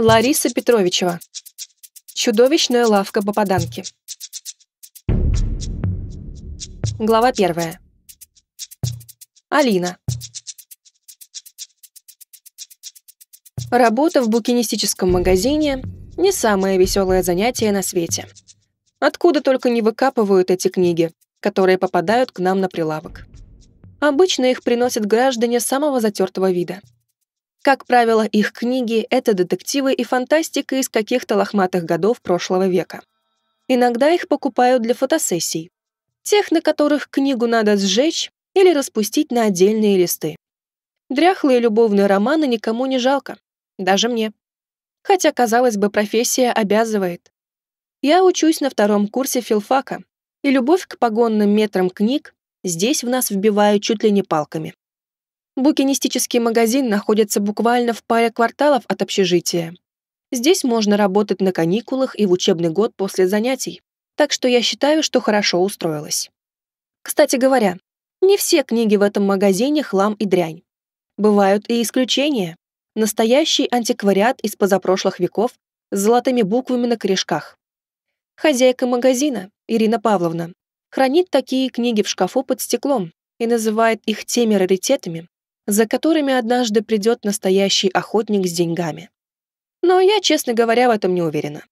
Лариса Петровичева. Чудовищная лавка попаданки. Глава первая. Алина. Работа в букинистическом магазине – не самое веселое занятие на свете. Откуда только не выкапывают эти книги, которые попадают к нам на прилавок. Обычно их приносят граждане самого затертого вида – как правило, их книги — это детективы и фантастика из каких-то лохматых годов прошлого века. Иногда их покупают для фотосессий. Тех, на которых книгу надо сжечь или распустить на отдельные листы. Дряхлые любовные романы никому не жалко. Даже мне. Хотя, казалось бы, профессия обязывает. Я учусь на втором курсе филфака, и любовь к погонным метрам книг здесь в нас вбивают чуть ли не палками. Букинистический магазин находится буквально в паре кварталов от общежития. Здесь можно работать на каникулах и в учебный год после занятий, так что я считаю, что хорошо устроилась. Кстати говоря, не все книги в этом магазине хлам и дрянь. Бывают и исключения. Настоящий антиквариат из позапрошлых веков с золотыми буквами на корешках. Хозяйка магазина, Ирина Павловна, хранит такие книги в шкафу под стеклом и называет их теми раритетами, за которыми однажды придет настоящий охотник с деньгами. Но я, честно говоря, в этом не уверена.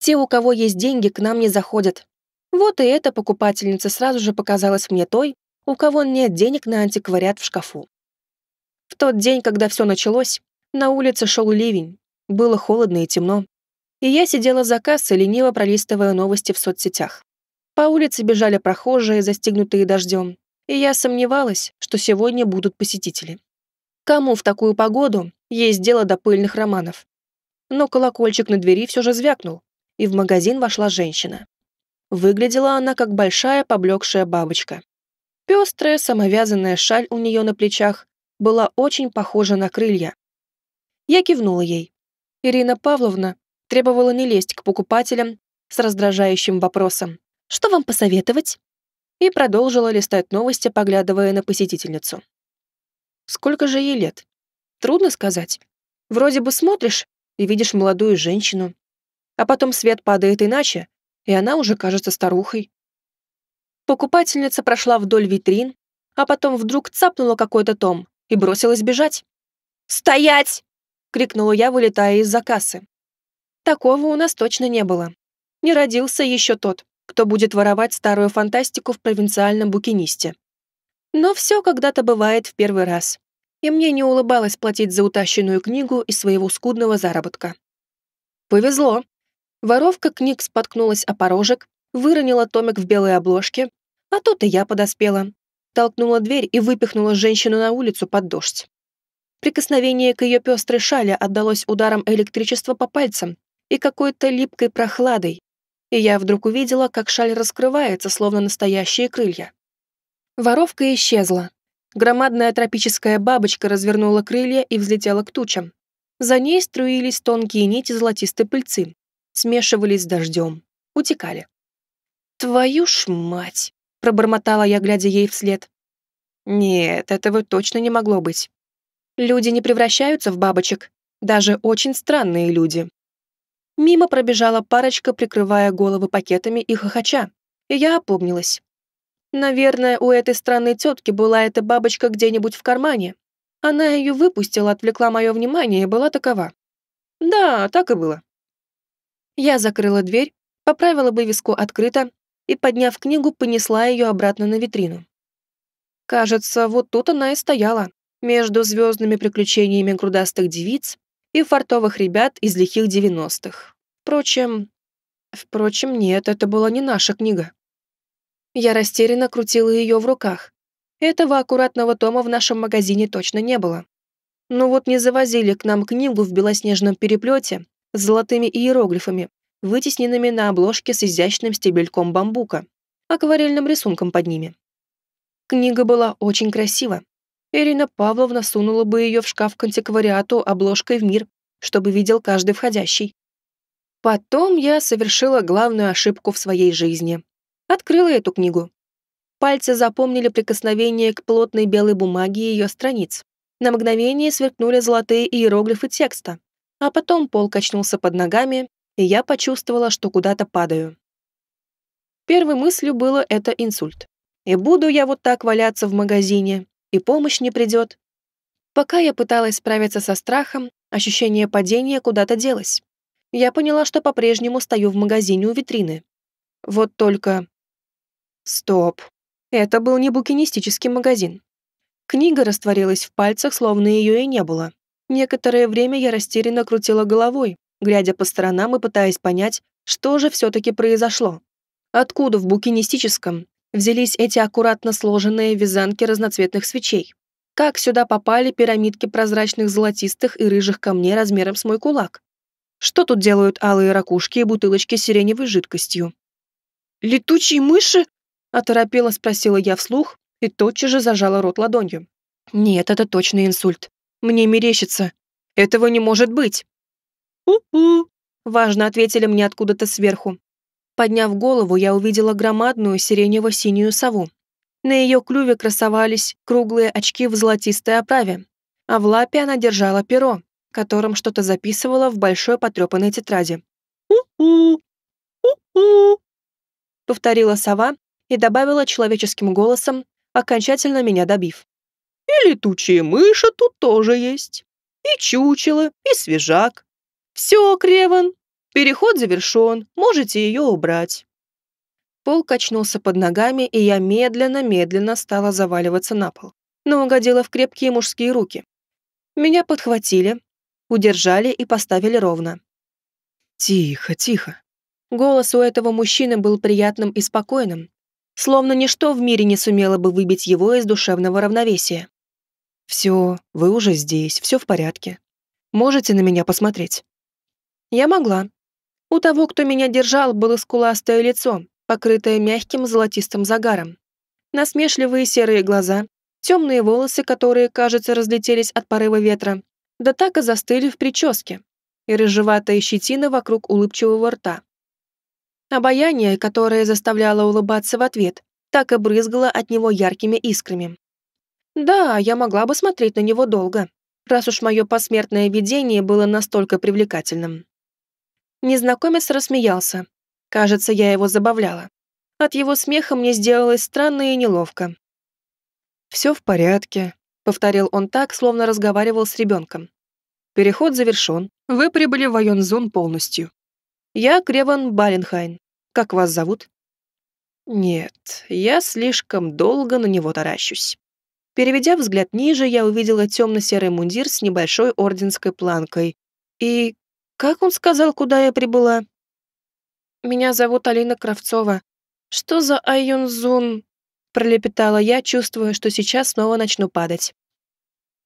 Те, у кого есть деньги, к нам не заходят. Вот и эта покупательница сразу же показалась мне той, у кого нет денег на антиквариат в шкафу. В тот день, когда все началось, на улице шел ливень, было холодно и темно, и я сидела за кассой, лениво пролистывая новости в соцсетях. По улице бежали прохожие, застигнутые дождем, и я сомневалась, что сегодня будут посетители. Кому в такую погоду есть дело до пыльных романов? Но колокольчик на двери все же звякнул, и в магазин вошла женщина. Выглядела она как большая поблекшая бабочка. Пестрая самовязанная шаль у нее на плечах была очень похожа на крылья. Я кивнула ей. Ирина Павловна требовала не лезть к покупателям с раздражающим вопросом. «Что вам посоветовать?» и продолжила листать новости, поглядывая на посетительницу. Сколько же ей лет? Трудно сказать. Вроде бы смотришь и видишь молодую женщину, а потом свет падает иначе, и она уже кажется старухой. Покупательница прошла вдоль витрин, а потом вдруг цапнула какой-то том и бросилась бежать. «Стоять!» — крикнула я, вылетая из-за кассы. Такого у нас точно не было. Не родился еще тот кто будет воровать старую фантастику в провинциальном букинисте. Но все когда-то бывает в первый раз. И мне не улыбалось платить за утащенную книгу из своего скудного заработка. Повезло. Воровка книг споткнулась о порожек, выронила томик в белой обложке, а тут и я подоспела. Толкнула дверь и выпихнула женщину на улицу под дождь. Прикосновение к ее пестрой шале отдалось ударом электричества по пальцам и какой-то липкой прохладой, и я вдруг увидела, как шаль раскрывается, словно настоящие крылья. Воровка исчезла. Громадная тропическая бабочка развернула крылья и взлетела к тучам. За ней струились тонкие нити золотистой пыльцы, смешивались с дождем, утекали. «Твою ж мать!» — пробормотала я, глядя ей вслед. «Нет, этого точно не могло быть. Люди не превращаются в бабочек, даже очень странные люди. Мимо пробежала парочка, прикрывая головы пакетами и хохоча. И я опомнилась. Наверное, у этой странной тетки была эта бабочка где-нибудь в кармане. Она ее выпустила, отвлекла мое внимание и была такова. Да, так и было. Я закрыла дверь, поправила вывеску открыто и, подняв книгу, понесла ее обратно на витрину. Кажется, вот тут она и стояла, между звездными приключениями грудастых девиц и фартовых ребят из лихих девяностых. Впрочем... Впрочем, нет, это была не наша книга. Я растерянно крутила ее в руках. Этого аккуратного тома в нашем магазине точно не было. Но ну вот не завозили к нам книгу в белоснежном переплете с золотыми иероглифами, вытесненными на обложке с изящным стебельком бамбука, акварельным рисунком под ними. Книга была очень красива, Ирина Павловна сунула бы ее в шкаф к антиквариату обложкой в мир, чтобы видел каждый входящий. Потом я совершила главную ошибку в своей жизни. Открыла эту книгу. Пальцы запомнили прикосновение к плотной белой бумаге ее страниц. На мгновение сверкнули золотые иероглифы текста, а потом пол качнулся под ногами, и я почувствовала, что куда-то падаю. Первой мыслью было это инсульт. И буду я вот так валяться в магазине, и помощь не придет. Пока я пыталась справиться со страхом, ощущение падения куда-то делось. Я поняла, что по-прежнему стою в магазине у витрины. Вот только... Стоп. Это был не букинистический магазин. Книга растворилась в пальцах, словно ее и не было. Некоторое время я растерянно крутила головой, глядя по сторонам и пытаясь понять, что же все-таки произошло. Откуда в букинистическом взялись эти аккуратно сложенные вязанки разноцветных свечей? Как сюда попали пирамидки прозрачных золотистых и рыжих камней размером с мой кулак? Что тут делают алые ракушки и бутылочки с сиреневой жидкостью? «Летучие мыши?» — оторопела спросила я вслух и тотчас же зажала рот ладонью. «Нет, это точно инсульт. Мне мерещится. Этого не может быть!» «У-у!» — важно ответили мне откуда-то сверху. Подняв голову, я увидела громадную сиренево-синюю сову. На ее клюве красовались круглые очки в золотистой оправе, а в лапе она держала перо, которым что-то записывала в большой потрепанной тетради. «У-у! У-у!» Повторила сова и добавила человеческим голосом, окончательно меня добив. «И летучие мыши тут тоже есть, и чучело, и свежак. Все, Креван, Переход завершен, можете ее убрать». Пол качнулся под ногами, и я медленно-медленно стала заваливаться на пол, но угодила в крепкие мужские руки. Меня подхватили, удержали и поставили ровно. «Тихо, тихо». Голос у этого мужчины был приятным и спокойным, словно ничто в мире не сумело бы выбить его из душевного равновесия. «Все, вы уже здесь, все в порядке. Можете на меня посмотреть?» Я могла, у того, кто меня держал, было скуластое лицо, покрытое мягким золотистым загаром. Насмешливые серые глаза, темные волосы, которые, кажется, разлетелись от порыва ветра, да так и застыли в прическе, и рыжеватая щетина вокруг улыбчивого рта. Обаяние, которое заставляло улыбаться в ответ, так и брызгало от него яркими искрами. Да, я могла бы смотреть на него долго, раз уж мое посмертное видение было настолько привлекательным. Незнакомец рассмеялся. Кажется, я его забавляла. От его смеха мне сделалось странно и неловко. «Все в порядке», — повторил он так, словно разговаривал с ребенком. «Переход завершен. Вы прибыли в Айонзон полностью. Я Креван Баленхайн. Как вас зовут?» «Нет, я слишком долго на него таращусь». Переведя взгляд ниже, я увидела темно-серый мундир с небольшой орденской планкой и как он сказал, куда я прибыла? Меня зовут Алина Кравцова. Что за Айонзун? Пролепетала я, чувствуя, что сейчас снова начну падать.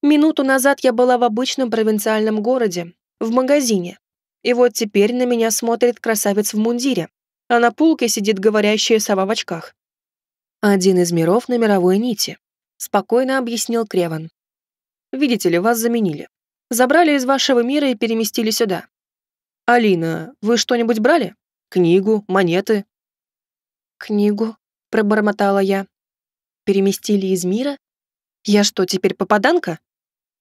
Минуту назад я была в обычном провинциальном городе, в магазине. И вот теперь на меня смотрит красавец в мундире, а на полке сидит говорящая сова в очках. Один из миров на мировой нити. Спокойно объяснил Креван. Видите ли, вас заменили. Забрали из вашего мира и переместили сюда. «Алина, вы что-нибудь брали? Книгу, монеты?» «Книгу», — пробормотала я. «Переместили из мира? Я что, теперь попаданка?»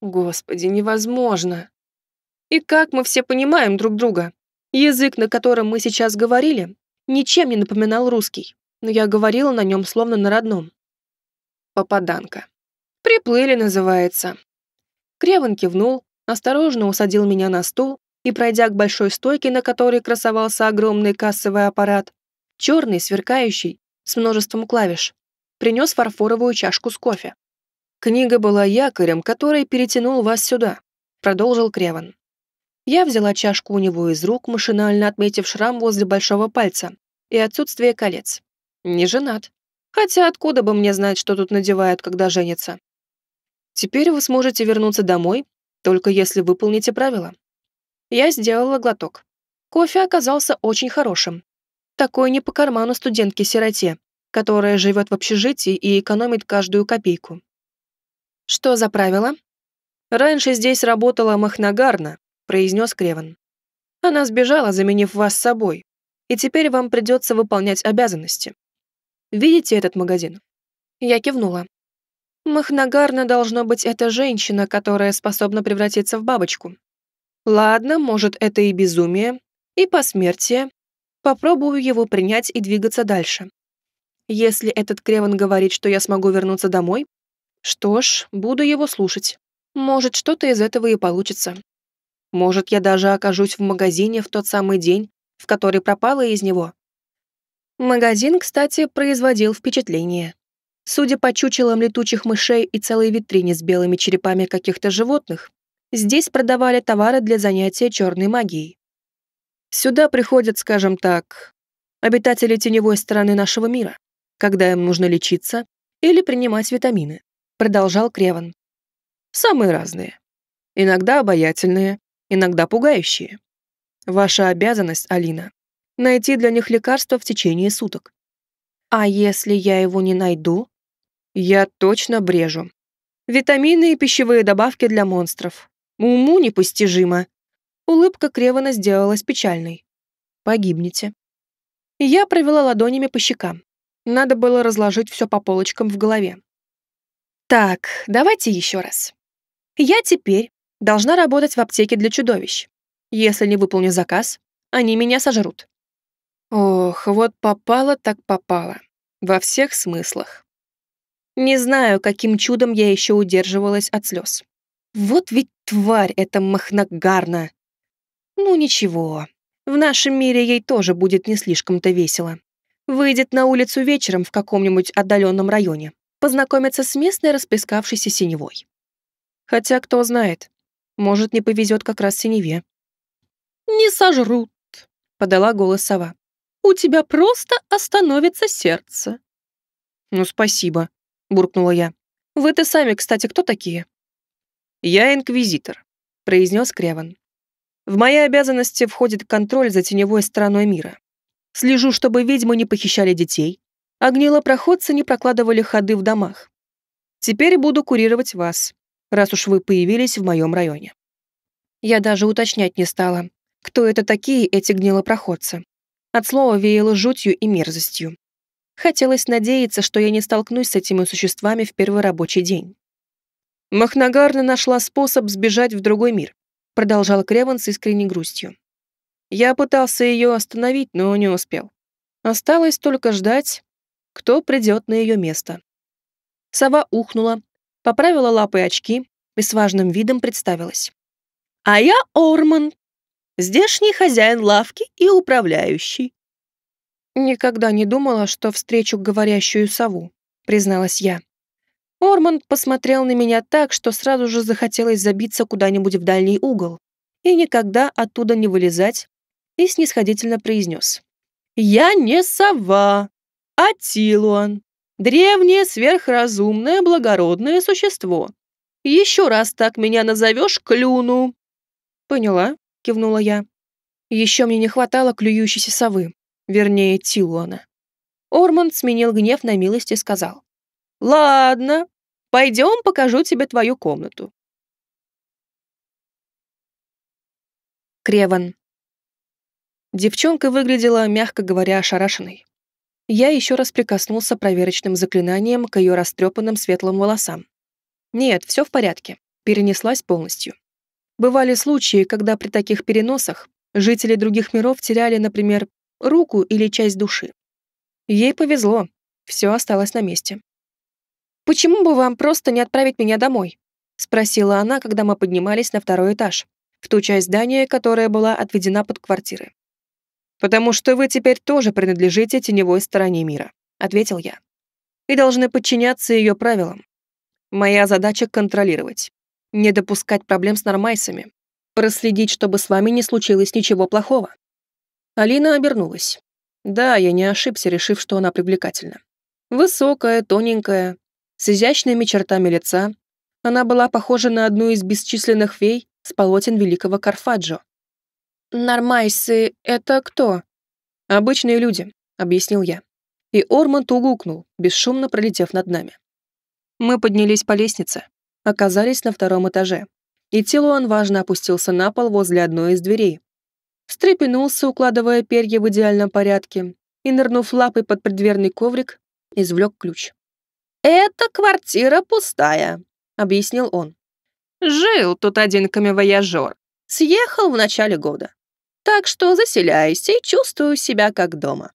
«Господи, невозможно!» «И как мы все понимаем друг друга? Язык, на котором мы сейчас говорили, ничем не напоминал русский, но я говорила на нем словно на родном». «Попаданка. Приплыли, называется». Креван кивнул, осторожно усадил меня на стул и, пройдя к большой стойке, на которой красовался огромный кассовый аппарат, черный, сверкающий, с множеством клавиш, принес фарфоровую чашку с кофе. «Книга была якорем, который перетянул вас сюда», — продолжил Креван. Я взяла чашку у него из рук, машинально отметив шрам возле большого пальца и отсутствие колец. Не женат. Хотя откуда бы мне знать, что тут надевают, когда женятся? Теперь вы сможете вернуться домой, только если выполните правила. Я сделала глоток. Кофе оказался очень хорошим. Такой не по карману студентке-сироте, которая живет в общежитии и экономит каждую копейку. «Что за правило?» «Раньше здесь работала Махнагарна», — произнес Креван. «Она сбежала, заменив вас собой, и теперь вам придется выполнять обязанности. Видите этот магазин?» Я кивнула. Махнагарна должно быть эта женщина, которая способна превратиться в бабочку. Ладно, может, это и безумие, и посмертие. Попробую его принять и двигаться дальше. Если этот Креван говорит, что я смогу вернуться домой, что ж, буду его слушать. Может, что-то из этого и получится. Может, я даже окажусь в магазине в тот самый день, в который пропала из него. Магазин, кстати, производил впечатление. Судя по чучелам летучих мышей и целой витрине с белыми черепами каких-то животных, Здесь продавали товары для занятия черной магией. Сюда приходят, скажем так, обитатели теневой стороны нашего мира, когда им нужно лечиться или принимать витамины, продолжал Креван. Самые разные. Иногда обаятельные, иногда пугающие. Ваша обязанность, Алина, найти для них лекарство в течение суток. А если я его не найду? Я точно брежу. Витамины и пищевые добавки для монстров. Уму непостижимо. Улыбка Кревана сделалась печальной. Погибнете. Я провела ладонями по щекам. Надо было разложить все по полочкам в голове. Так, давайте еще раз. Я теперь должна работать в аптеке для чудовищ. Если не выполню заказ, они меня сожрут. Ох, вот попало так попало. Во всех смыслах. Не знаю, каким чудом я еще удерживалась от слез. Вот ведь Тварь эта махнагарна. Ну ничего, в нашем мире ей тоже будет не слишком-то весело. Выйдет на улицу вечером в каком-нибудь отдаленном районе, познакомится с местной расплескавшейся синевой. Хотя, кто знает, может, не повезет как раз синеве. «Не сожрут», — подала голос сова. «У тебя просто остановится сердце». «Ну, спасибо», — буркнула я. «Вы-то сами, кстати, кто такие?» «Я инквизитор», — произнес Креван. «В мои обязанности входит контроль за теневой стороной мира. Слежу, чтобы ведьмы не похищали детей, а гнилопроходцы не прокладывали ходы в домах. Теперь буду курировать вас, раз уж вы появились в моем районе». Я даже уточнять не стала, кто это такие эти гнилопроходцы. От слова веяло жутью и мерзостью. Хотелось надеяться, что я не столкнусь с этими существами в первый рабочий день. Махнагарна нашла способ сбежать в другой мир, продолжал Креван с искренней грустью. Я пытался ее остановить, но не успел. Осталось только ждать, кто придет на ее место. Сова ухнула, поправила лапы и очки и с важным видом представилась. «А я Орман, здешний хозяин лавки и управляющий». «Никогда не думала, что встречу говорящую сову», — призналась я. Орманд посмотрел на меня так, что сразу же захотелось забиться куда-нибудь в дальний угол и никогда оттуда не вылезать, и снисходительно произнес. «Я не сова, а Тилуан, древнее, сверхразумное, благородное существо. Еще раз так меня назовешь, клюну!» «Поняла», — кивнула я. «Еще мне не хватало клюющейся совы, вернее, Тилуана». Орманд сменил гнев на милость и сказал. «Ладно, Пойдем, покажу тебе твою комнату. Креван. Девчонка выглядела, мягко говоря, ошарашенной. Я еще раз прикоснулся проверочным заклинанием к ее растрепанным светлым волосам. Нет, все в порядке. Перенеслась полностью. Бывали случаи, когда при таких переносах жители других миров теряли, например, руку или часть души. Ей повезло, все осталось на месте. «Почему бы вам просто не отправить меня домой?» — спросила она, когда мы поднимались на второй этаж, в ту часть здания, которая была отведена под квартиры. «Потому что вы теперь тоже принадлежите теневой стороне мира», — ответил я. «И должны подчиняться ее правилам. Моя задача — контролировать, не допускать проблем с нормайсами, проследить, чтобы с вами не случилось ничего плохого». Алина обернулась. Да, я не ошибся, решив, что она привлекательна. Высокая, тоненькая, с изящными чертами лица, она была похожа на одну из бесчисленных фей с полотен великого Карфаджо. «Нормайсы — это кто?» «Обычные люди», — объяснил я. И Орманд улукнул, бесшумно пролетев над нами. Мы поднялись по лестнице, оказались на втором этаже, и Тилуан важно опустился на пол возле одной из дверей. Встрепенулся, укладывая перья в идеальном порядке, и, нырнув лапой под преддверный коврик, извлек ключ. «Эта квартира пустая», — объяснил он. «Жил тут один камевояжер. Съехал в начале года. Так что заселяйся и чувствую себя как дома.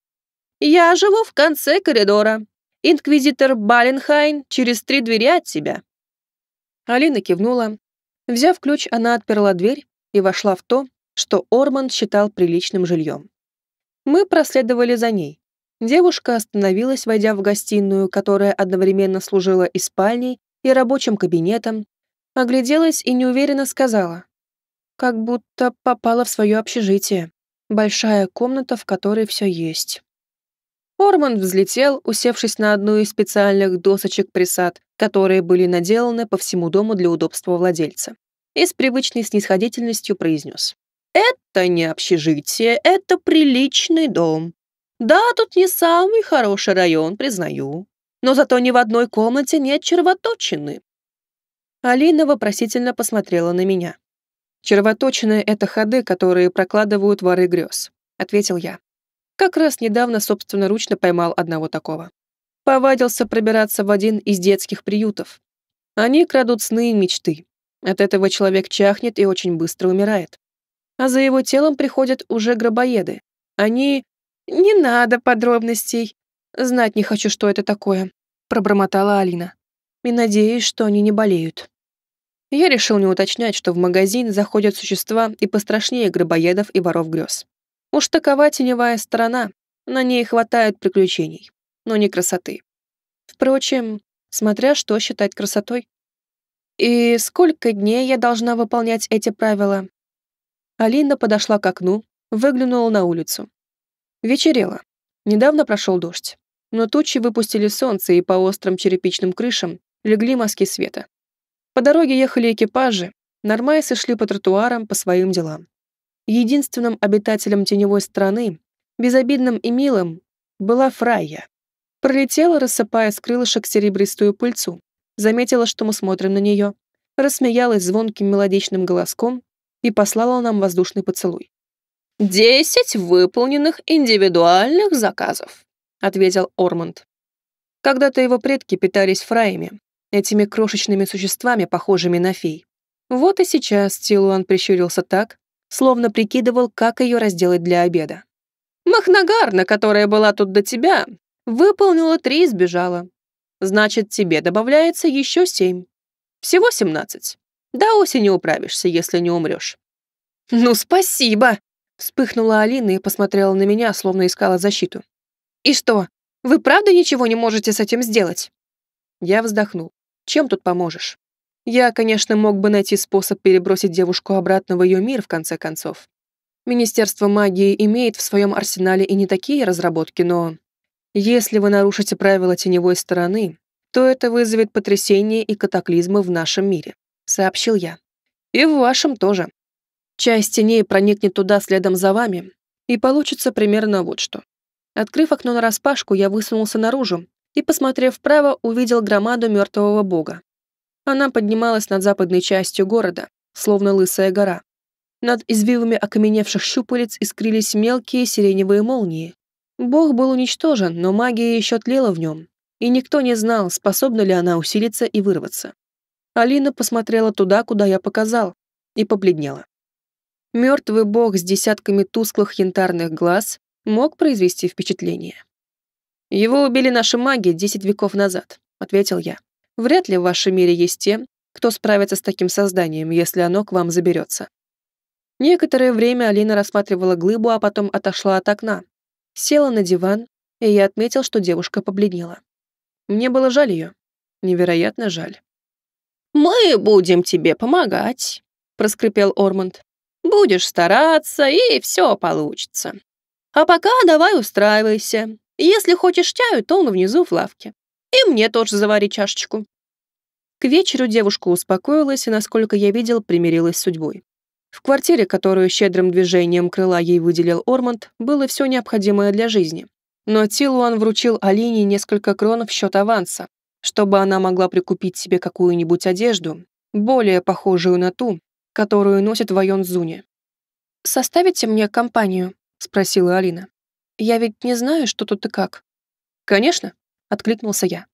Я живу в конце коридора. Инквизитор Баленхайн через три двери от тебя». Алина кивнула. Взяв ключ, она отперла дверь и вошла в то, что Орман считал приличным жильем. Мы проследовали за ней. Девушка остановилась, войдя в гостиную, которая одновременно служила и спальней, и рабочим кабинетом, огляделась и неуверенно сказала. «Как будто попала в свое общежитие. Большая комната, в которой все есть». Орманд взлетел, усевшись на одну из специальных досочек-присад, которые были наделаны по всему дому для удобства владельца, и с привычной снисходительностью произнес. «Это не общежитие, это приличный дом. Да, тут не самый хороший район, признаю. Но зато ни в одной комнате нет червоточины. Алина вопросительно посмотрела на меня. «Червоточины — это ходы, которые прокладывают воры грез», — ответил я. Как раз недавно собственноручно поймал одного такого. Повадился пробираться в один из детских приютов. Они крадут сны и мечты. От этого человек чахнет и очень быстро умирает. А за его телом приходят уже гробоеды. Они «Не надо подробностей. Знать не хочу, что это такое», — пробормотала Алина. «И надеюсь, что они не болеют». Я решил не уточнять, что в магазин заходят существа и пострашнее гробоедов и воров грез. Уж такова теневая сторона, на ней хватает приключений, но не красоты. Впрочем, смотря что считать красотой. И сколько дней я должна выполнять эти правила? Алина подошла к окну, выглянула на улицу. Вечерело. Недавно прошел дождь. Но тучи выпустили солнце, и по острым черепичным крышам легли мазки света. По дороге ехали экипажи, нормайсы шли по тротуарам по своим делам. Единственным обитателем теневой страны, безобидным и милым, была Фрайя. Пролетела, рассыпая с крылышек серебристую пыльцу. Заметила, что мы смотрим на нее. Рассмеялась звонким мелодичным голоском и послала нам воздушный поцелуй. «Десять выполненных индивидуальных заказов», — ответил Ормонд. Когда-то его предки питались фраями, этими крошечными существами, похожими на фей. Вот и сейчас Тилуан прищурился так, словно прикидывал, как ее разделать для обеда. «Махнагарна, которая была тут до тебя, выполнила три и сбежала. Значит, тебе добавляется еще семь. Всего семнадцать. До осени управишься, если не умрешь». «Ну, спасибо!» Вспыхнула Алина и посмотрела на меня, словно искала защиту. «И что, вы правда ничего не можете с этим сделать?» Я вздохнул. «Чем тут поможешь?» Я, конечно, мог бы найти способ перебросить девушку обратно в ее мир, в конце концов. Министерство магии имеет в своем арсенале и не такие разработки, но... Если вы нарушите правила теневой стороны, то это вызовет потрясение и катаклизмы в нашем мире», — сообщил я. «И в вашем тоже. Часть теней проникнет туда следом за вами, и получится примерно вот что. Открыв окно нараспашку, я высунулся наружу и, посмотрев вправо, увидел громаду мертвого бога. Она поднималась над западной частью города, словно лысая гора. Над извивами окаменевших щупалец искрились мелкие сиреневые молнии. Бог был уничтожен, но магия еще тлела в нем, и никто не знал, способна ли она усилиться и вырваться. Алина посмотрела туда, куда я показал, и побледнела мертвый бог с десятками тусклых янтарных глаз мог произвести впечатление. «Его убили наши маги десять веков назад», — ответил я. «Вряд ли в вашем мире есть те, кто справится с таким созданием, если оно к вам заберется». Некоторое время Алина рассматривала глыбу, а потом отошла от окна. Села на диван, и я отметил, что девушка побледнела. Мне было жаль ее. Невероятно жаль. «Мы будем тебе помогать», — проскрипел Ормонд. Будешь стараться, и все получится. А пока давай устраивайся. Если хочешь чаю, то он внизу в лавке. И мне тоже завари чашечку». К вечеру девушка успокоилась и, насколько я видел, примирилась с судьбой. В квартире, которую щедрым движением крыла ей выделил Ормонд, было все необходимое для жизни. Но Тилуан вручил Алине несколько крон в счет аванса, чтобы она могла прикупить себе какую-нибудь одежду, более похожую на ту, которую носит в Айонзуне. «Составите мне компанию?» — спросила Алина. «Я ведь не знаю, что тут и как». «Конечно», — откликнулся я.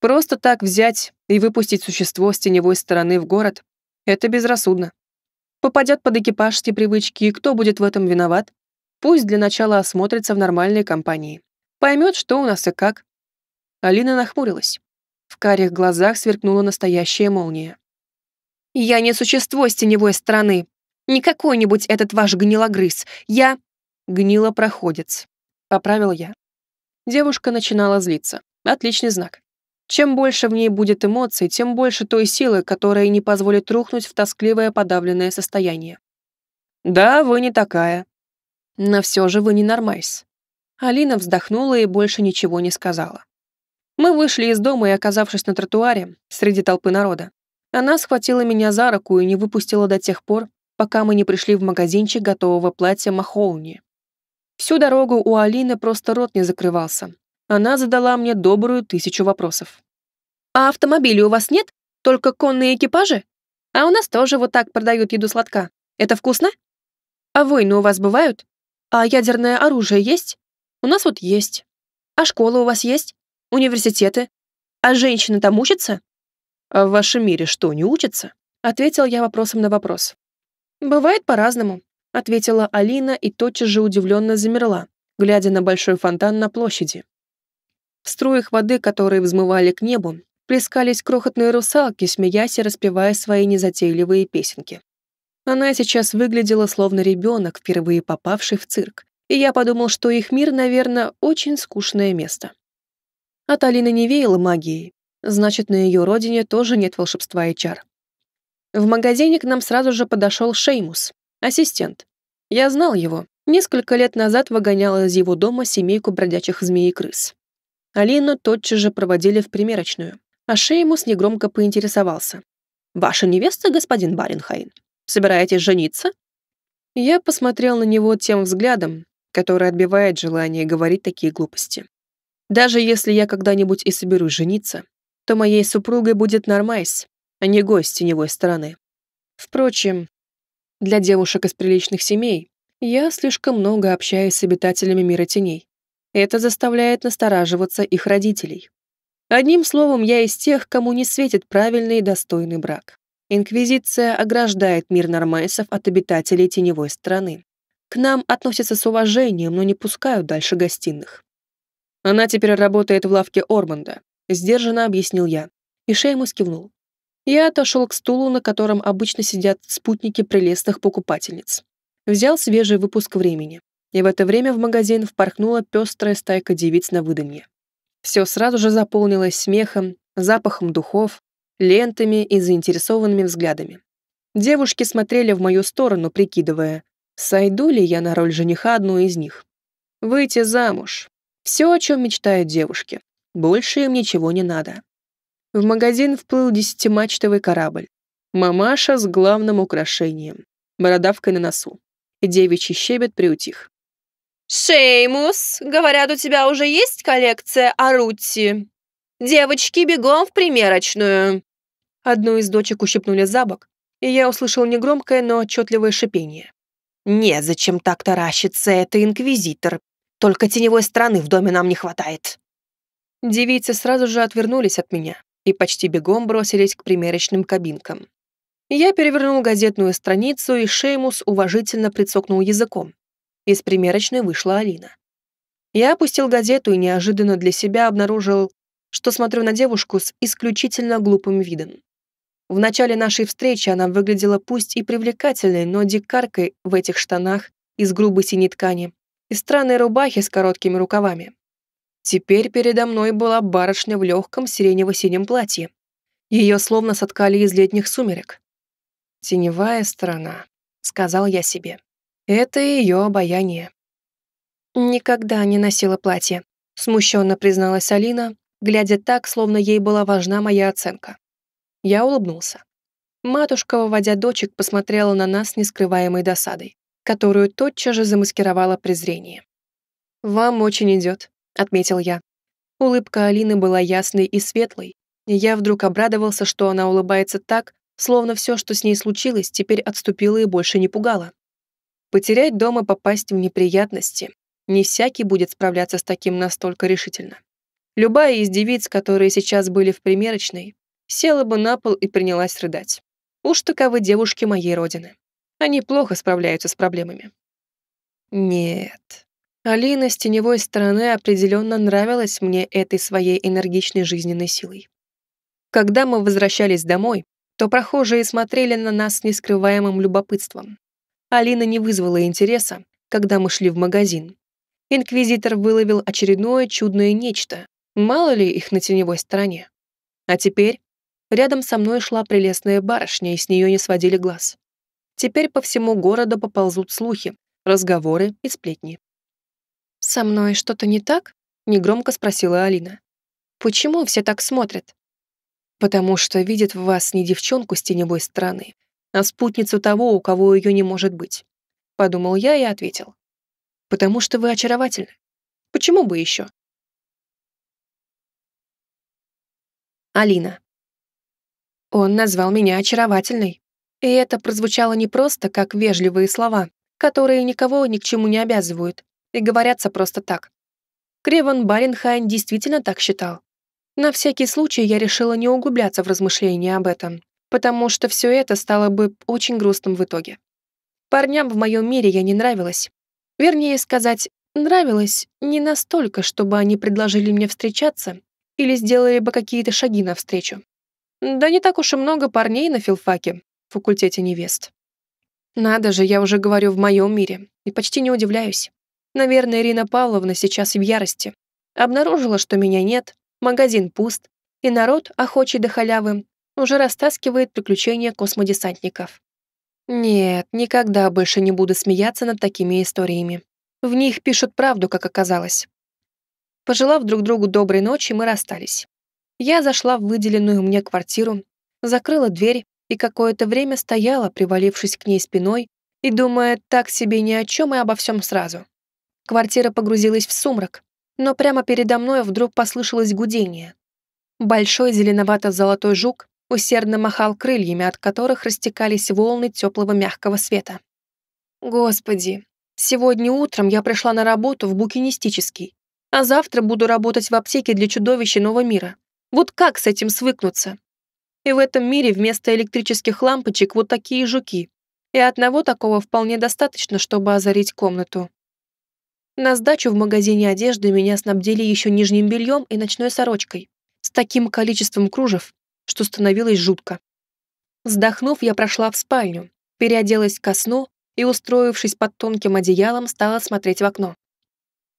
«Просто так взять и выпустить существо с теневой стороны в город — это безрассудно. Попадет под экипажские привычки, и кто будет в этом виноват? Пусть для начала осмотрится в нормальной компании. Поймет, что у нас и как». Алина нахмурилась. В карих глазах сверкнула настоящая молния. Я не существо с теневой стороны. Не какой-нибудь этот ваш гнилогрыз. Я... Гнилопроходец. Поправил я. Девушка начинала злиться. Отличный знак. Чем больше в ней будет эмоций, тем больше той силы, которая не позволит рухнуть в тоскливое подавленное состояние. «Да, вы не такая». «Но все же вы не нормайс». Алина вздохнула и больше ничего не сказала. Мы вышли из дома и, оказавшись на тротуаре, среди толпы народа, она схватила меня за руку и не выпустила до тех пор, пока мы не пришли в магазинчик готового платья Махолни. Всю дорогу у Алины просто рот не закрывался. Она задала мне добрую тысячу вопросов. «А автомобилей у вас нет? Только конные экипажи? А у нас тоже вот так продают еду сладка. Это вкусно? А войны у вас бывают? А ядерное оружие есть? У нас вот есть. А школа у вас есть? Университеты? А женщины там учатся? «А в вашем мире что, не учатся?» Ответил я вопросом на вопрос. «Бывает по-разному», — ответила Алина и тотчас же удивленно замерла, глядя на большой фонтан на площади. В струях воды, которые взмывали к небу, плескались крохотные русалки, смеясь и распевая свои незатейливые песенки. Она сейчас выглядела словно ребенок, впервые попавший в цирк, и я подумал, что их мир, наверное, очень скучное место. От Алины не веяло магией, Значит, на ее родине тоже нет волшебства и чар. В магазине к нам сразу же подошел Шеймус, ассистент. Я знал его. Несколько лет назад выгонял из его дома семейку бродячих змей и крыс. Алину тотчас же проводили в примерочную, а Шеймус негромко поинтересовался. «Ваша невеста, господин Баренхайн? Собираетесь жениться?» Я посмотрел на него тем взглядом, который отбивает желание говорить такие глупости. Даже если я когда-нибудь и соберусь жениться, то моей супругой будет Нормайс, а не гость теневой стороны. Впрочем, для девушек из приличных семей я слишком много общаюсь с обитателями мира теней. Это заставляет настораживаться их родителей. Одним словом, я из тех, кому не светит правильный и достойный брак. Инквизиция ограждает мир нормайсов от обитателей теневой страны. К нам относятся с уважением, но не пускают дальше гостиных. Она теперь работает в лавке Орманда. Сдержанно объяснил я. И Шеймус кивнул. Я отошел к стулу, на котором обычно сидят спутники прелестных покупательниц. Взял свежий выпуск времени. И в это время в магазин впорхнула пестрая стайка девиц на выданье. Все сразу же заполнилось смехом, запахом духов, лентами и заинтересованными взглядами. Девушки смотрели в мою сторону, прикидывая, сойду ли я на роль жениха одной из них. Выйти замуж. Все, о чем мечтают девушки. Больше им ничего не надо. В магазин вплыл десятимачтовый корабль. Мамаша с главным украшением. Бородавкой на носу. И девичий щебет приутих. «Шеймус, говорят, у тебя уже есть коллекция Арути. Девочки, бегом в примерочную!» Одну из дочек ущипнули за бок, и я услышал негромкое, но отчетливое шипение. «Незачем так таращится это инквизитор. Только теневой страны в доме нам не хватает». Девицы сразу же отвернулись от меня и почти бегом бросились к примерочным кабинкам. Я перевернул газетную страницу, и Шеймус уважительно прицокнул языком. Из примерочной вышла Алина. Я опустил газету и неожиданно для себя обнаружил, что смотрю на девушку с исключительно глупым видом. В начале нашей встречи она выглядела пусть и привлекательной, но дикаркой в этих штанах из грубой синей ткани и странной рубахе с короткими рукавами. Теперь передо мной была барышня в легком сиренево-синем платье. Ее словно соткали из летних сумерек. «Теневая сторона», — сказал я себе. «Это ее обаяние». «Никогда не носила платье», — смущенно призналась Алина, глядя так, словно ей была важна моя оценка. Я улыбнулся. Матушка, выводя дочек, посмотрела на нас с нескрываемой досадой, которую тотчас же замаскировала презрение. «Вам очень идет», отметил я. Улыбка Алины была ясной и светлой, и я вдруг обрадовался, что она улыбается так, словно все, что с ней случилось, теперь отступило и больше не пугало. Потерять дома, попасть в неприятности. Не всякий будет справляться с таким настолько решительно. Любая из девиц, которые сейчас были в примерочной, села бы на пол и принялась рыдать. Уж таковы девушки моей родины. Они плохо справляются с проблемами. Нет, Алина с теневой стороны определенно нравилась мне этой своей энергичной жизненной силой. Когда мы возвращались домой, то прохожие смотрели на нас с нескрываемым любопытством. Алина не вызвала интереса, когда мы шли в магазин. Инквизитор выловил очередное чудное нечто, мало ли их на теневой стороне. А теперь рядом со мной шла прелестная барышня, и с нее не сводили глаз. Теперь по всему городу поползут слухи, разговоры и сплетни. «Со мной что-то не так?» — негромко спросила Алина. «Почему все так смотрят?» «Потому что видят в вас не девчонку с теневой стороны, а спутницу того, у кого ее не может быть», — подумал я и ответил. «Потому что вы очаровательны. Почему бы еще?» Алина. Он назвал меня очаровательной. И это прозвучало не просто как вежливые слова, которые никого ни к чему не обязывают, приговорятся просто так. Креван Баренхайн действительно так считал. На всякий случай я решила не углубляться в размышления об этом, потому что все это стало бы очень грустным в итоге. Парням в моем мире я не нравилась. Вернее сказать, нравилась не настолько, чтобы они предложили мне встречаться или сделали бы какие-то шаги навстречу. Да не так уж и много парней на филфаке, в факультете невест. Надо же, я уже говорю в моем мире и почти не удивляюсь. Наверное, Ирина Павловна сейчас в ярости. Обнаружила, что меня нет, магазин пуст, и народ, охочий до халявы, уже растаскивает приключения космодесантников. Нет, никогда больше не буду смеяться над такими историями. В них пишут правду, как оказалось. Пожелав друг другу доброй ночи, мы расстались. Я зашла в выделенную мне квартиру, закрыла дверь и какое-то время стояла, привалившись к ней спиной и думая так себе ни о чем и обо всем сразу. Квартира погрузилась в сумрак, но прямо передо мной вдруг послышалось гудение. Большой зеленовато-золотой жук усердно махал крыльями, от которых растекались волны теплого мягкого света. «Господи, сегодня утром я пришла на работу в букинистический, а завтра буду работать в аптеке для чудовищ Нового мира. Вот как с этим свыкнуться?» И в этом мире вместо электрических лампочек вот такие жуки. И одного такого вполне достаточно, чтобы озарить комнату. На сдачу в магазине одежды меня снабдили еще нижним бельем и ночной сорочкой, с таким количеством кружев, что становилось жутко. Вздохнув, я прошла в спальню, переоделась ко сну и, устроившись под тонким одеялом, стала смотреть в окно.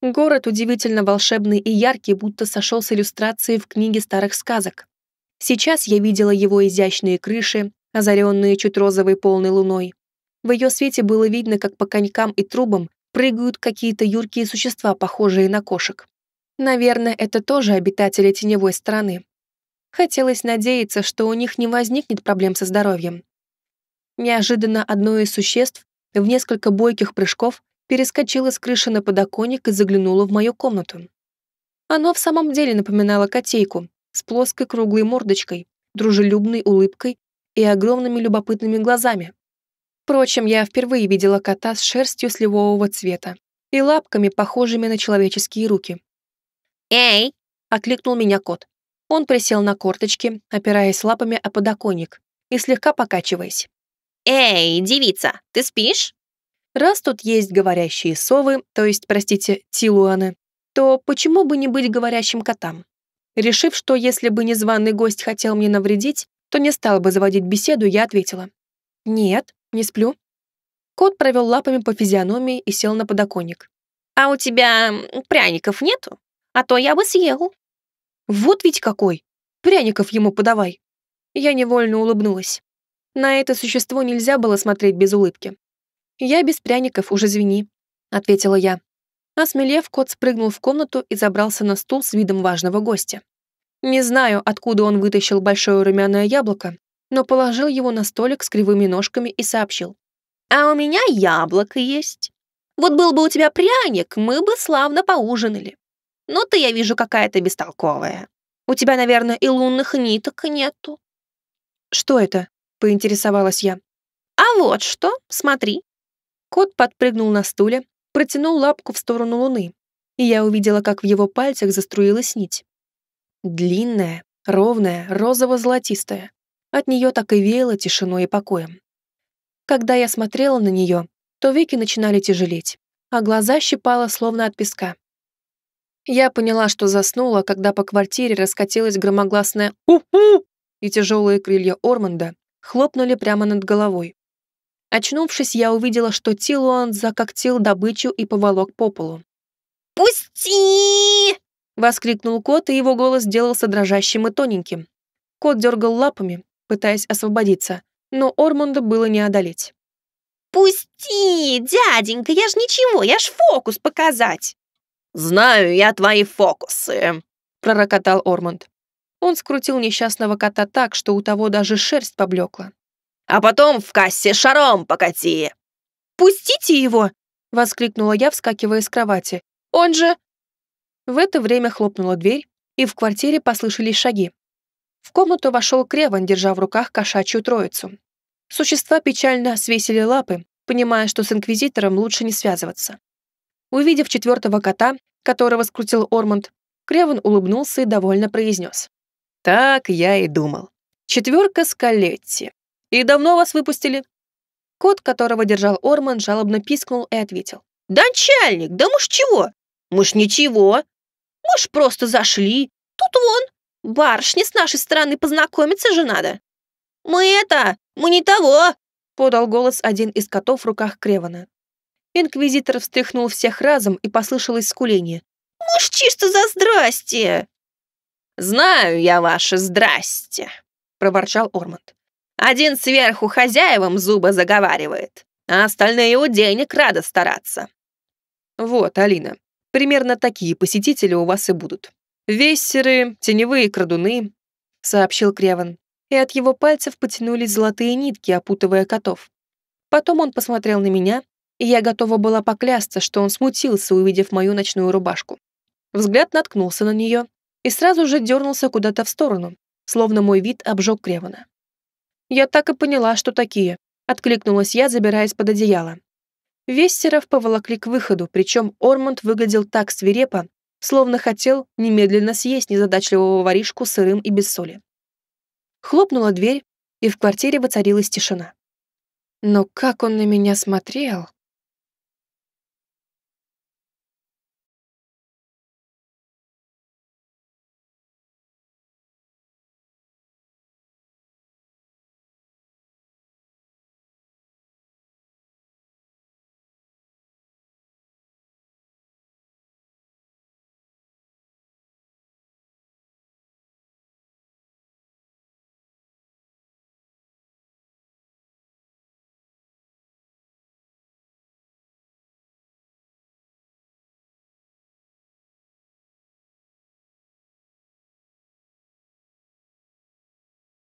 Город удивительно волшебный и яркий, будто сошел с иллюстрации в книге старых сказок. Сейчас я видела его изящные крыши, озаренные чуть розовой полной луной. В ее свете было видно, как по конькам и трубам прыгают какие-то юркие существа, похожие на кошек. Наверное, это тоже обитатели теневой страны. Хотелось надеяться, что у них не возникнет проблем со здоровьем. Неожиданно одно из существ в несколько бойких прыжков перескочило с крыши на подоконник и заглянуло в мою комнату. Оно в самом деле напоминало котейку с плоской круглой мордочкой, дружелюбной улыбкой и огромными любопытными глазами. Впрочем, я впервые видела кота с шерстью сливового цвета и лапками, похожими на человеческие руки. «Эй!» — окликнул меня кот. Он присел на корточки, опираясь лапами о подоконник и слегка покачиваясь. «Эй, девица, ты спишь?» Раз тут есть говорящие совы, то есть, простите, тилуаны, то почему бы не быть говорящим котам? Решив, что если бы незваный гость хотел мне навредить, то не стал бы заводить беседу, я ответила. «Нет, не сплю». Кот провел лапами по физиономии и сел на подоконник. «А у тебя пряников нету? А то я бы съел». «Вот ведь какой! Пряников ему подавай!» Я невольно улыбнулась. На это существо нельзя было смотреть без улыбки. «Я без пряников, уже звени», — ответила я. Осмелев, кот спрыгнул в комнату и забрался на стул с видом важного гостя. Не знаю, откуда он вытащил большое румяное яблоко, но положил его на столик с кривыми ножками и сообщил. «А у меня яблоко есть. Вот был бы у тебя пряник, мы бы славно поужинали. Но ну, ты, я вижу, какая-то бестолковая. У тебя, наверное, и лунных ниток нету». «Что это?» — поинтересовалась я. «А вот что, смотри». Кот подпрыгнул на стуле, протянул лапку в сторону луны, и я увидела, как в его пальцах заструилась нить. Длинная, ровная, розово-золотистая. От нее так и веяло тишиной и покоем. Когда я смотрела на нее, то веки начинали тяжелеть, а глаза щипало словно от песка. Я поняла, что заснула, когда по квартире раскатилось громогласное «У-у!» и тяжелые крылья Орманда хлопнули прямо над головой. Очнувшись, я увидела, что Тилуан закоктил добычу и поволок по полу. «Пусти!» — воскликнул кот, и его голос сделался дрожащим и тоненьким. Кот дергал лапами, пытаясь освободиться, но Ормунда было не одолеть. «Пусти, дяденька, я ж ничего, я ж фокус показать!» «Знаю я твои фокусы», — пророкотал Ормонд. Он скрутил несчастного кота так, что у того даже шерсть поблекла. «А потом в кассе шаром покати!» «Пустите его!» — воскликнула я, вскакивая с кровати. «Он же...» В это время хлопнула дверь, и в квартире послышались шаги. В комнату вошел Креван, держа в руках кошачью троицу. Существа печально свесили лапы, понимая, что с инквизитором лучше не связываться. Увидев четвертого кота, которого скрутил Ормонд, Креван улыбнулся и довольно произнес. «Так я и думал. Четверка с Калетти. И давно вас выпустили?» Кот, которого держал Ормонд, жалобно пискнул и ответил. «Да, начальник, да мы ж чего? Мы ж ничего. Мы ж просто зашли. Тут вон, Барышне с нашей стороны познакомиться же надо. Мы это, мы не того, подал голос один из котов в руках Кревана. Инквизитор встряхнул всех разом и послышалось скуление. «Уж чисто за здрасте!» «Знаю я ваше здрасте!» — проворчал Ормонд. «Один сверху хозяевам зуба заговаривает, а остальные у денег рады стараться». «Вот, Алина, примерно такие посетители у вас и будут. «Вессеры, теневые крадуны», — сообщил Креван, и от его пальцев потянулись золотые нитки, опутывая котов. Потом он посмотрел на меня, и я готова была поклясться, что он смутился, увидев мою ночную рубашку. Взгляд наткнулся на нее и сразу же дернулся куда-то в сторону, словно мой вид обжег Кревана. «Я так и поняла, что такие», — откликнулась я, забираясь под одеяло. Вестеров поволокли к выходу, причем Ормонд выглядел так свирепо, словно хотел немедленно съесть незадачливого воришку сырым и без соли. Хлопнула дверь, и в квартире воцарилась тишина. Но как он на меня смотрел!